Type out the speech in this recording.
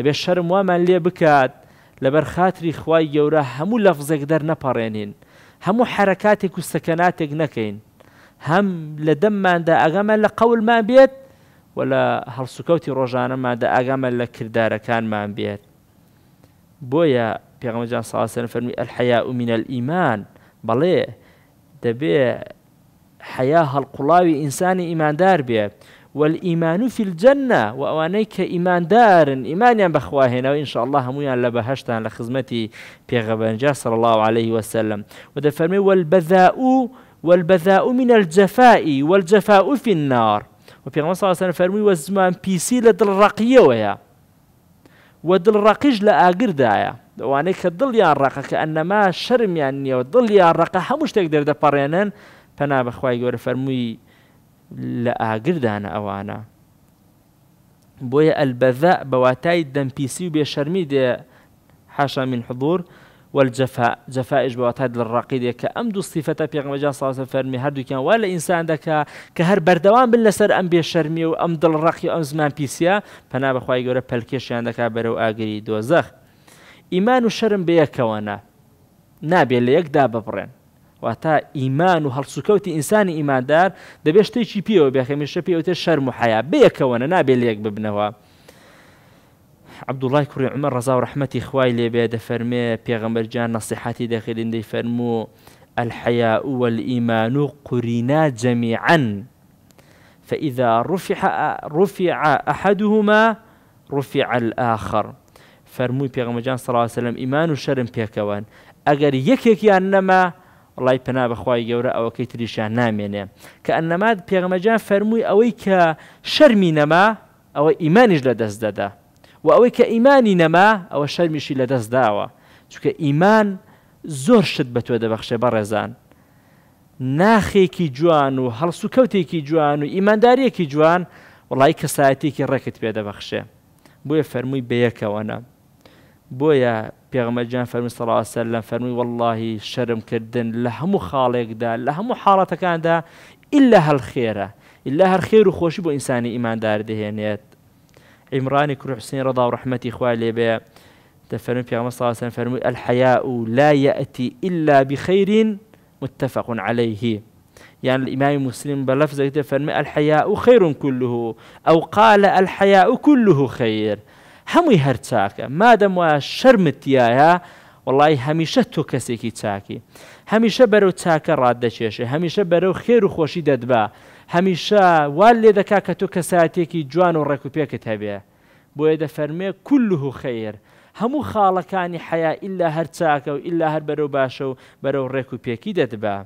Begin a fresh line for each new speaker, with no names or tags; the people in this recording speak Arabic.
دەبێت شەرم وامان لێ بکات لەبەر خاتری خوای گەورە هەموو لەفزێک دەرنەپەڕێنین هەموو حرکاتێک و سەکەناتێک نەکەین هەم لە دەمماندا ئەگەمە لە قەولمان بێت و لە هەڵسوکەوتی ڕۆژانەماندا ئاگامە لە کردارەکانمان بێت بۆیە پێغمەجان ساسن فەرمی ئەلحەیا و منە ئیمان بەڵێ دەبێ حیا هەڵقوڵاوی ئینسانی ئیماندار بێ والإيمان في الجنة وأوانيك كإيمان دار إيمان يا بخواهنا وإن شاء الله همويا لبهشتان لخزمتي بيغبنجا صلى الله عليه وسلم ودفرمي والبذاء والبذاء من الجفاء والجفاء في النار وبيغمبر صلى الله عليه وسلم فرمي والزمان بيسي لدل رقية ويا ودل رقيج لآقر دايا وانەی کە دڵیان ڕقە کە ئەنەما شرمیان نییەوە دڵیان ڕقە هەموو شتێک دەردەپەڕێنن فنا بەخوای گەورە فرمي لاگردان اوانا ئەوانە البذاء بواتاي الدم بيسي وبيا بێشەرمی دێ حاشا من حضور والجفاء جفائش بواتاد للرقيد كأم دو صفته بيغمجا صلى الله عليه وسلم هردو كان ولا إنسان دكا كهر بردوان باللسر أم بيشرمي وأم دل الرقي أم زمان بيسيا فنا بخواي يقول بلكيش عندك برو آقري دوزخ إيمان وشرم بيكوانا نابي اللي يقدا ببرين واتا ئیمان و هەڵسوکەوتی ئینسانی ئیماندار دەبێت شتێکی پێوە بێخەمیشە پێوتێ شەرم و حیا بەیەکەوەنە نابێت لێک عبد الله کوڕی عمە ڕزا و ڕحمەتی فرمي لێبێ دەفەرمێ نصيحتي نەسیحاتی دەخلین فرمو الحياء والإيمان قرنا جميعا فإذا رفع, رفع أحدهما رفع الآخر فرمووی پێغمەجان الله ئیمان و شەرم اگر ئەگەر یەکێکیان نەما ڵای پنا بەخوای گەورە ئەوەکەی تریشان نامێنێ کە ئەنەماد پێغمەجان فەرمووی ئەوەی کە شەرمی نەما ئەوە ئیمانیش لە دەست دەدا و ئەوەی کە ئیمانی نەما ئەوە شەرمیشی لە دەست داوە چکە ئیمان زۆر شت بە تۆ دەبەخشێ بە ڕێزان ناخێکی جوان و هەڵسو کەوتێکی جوان و ئیمانداریەکی جوان وڵی کەسایەتێکی ڕێکت پێ دەبەخشێ بۆیە فەرمووی بەیەکەوەە بۆیە پێغمەجان فەرمی سەڕاوسەر لەم فەرمی واللهی شەرم کردن لە هەموو خاڵێکدا لە هەموو حاڵەتەکاندا ئللا هەڵ خێرە ئللا هەر خێر و خۆشی بۆ ئینسانی ئیماندار دەهێنێت عیمرانی کوحسین ڕدا و ڕحمەتی خوای لێبێ دەفەرمی پیامە ساسن فەرمووی ئەلحیا و لا یەتی ئللا بخەیرین متفق عليه يعني الإمام مسلم بلفظ فرمي الحياء خير كله أو قال الحياء كله خير هەمووی هەر چاکە مادەم وایە شەرمتیایە وڵی هەمیشە تۆ کەسێکی چاکی هەمیشە بەرەو چاکە ڕاددەچێشێ هەمیشە بەرەو خێر و خۆشی دەدبا هەمیشە وال لێ دەکا کە تۆ کەساتێکی جوان و ڕێکوپێکت هەبێ بۆیە دەفەرمێ کولله و خەیر هەموو خاڵەکانی حیا ئللا هەر چاکە و ئللا هەر بەرەو باشە و بەرەو ڕێک و پێکی دەدبا.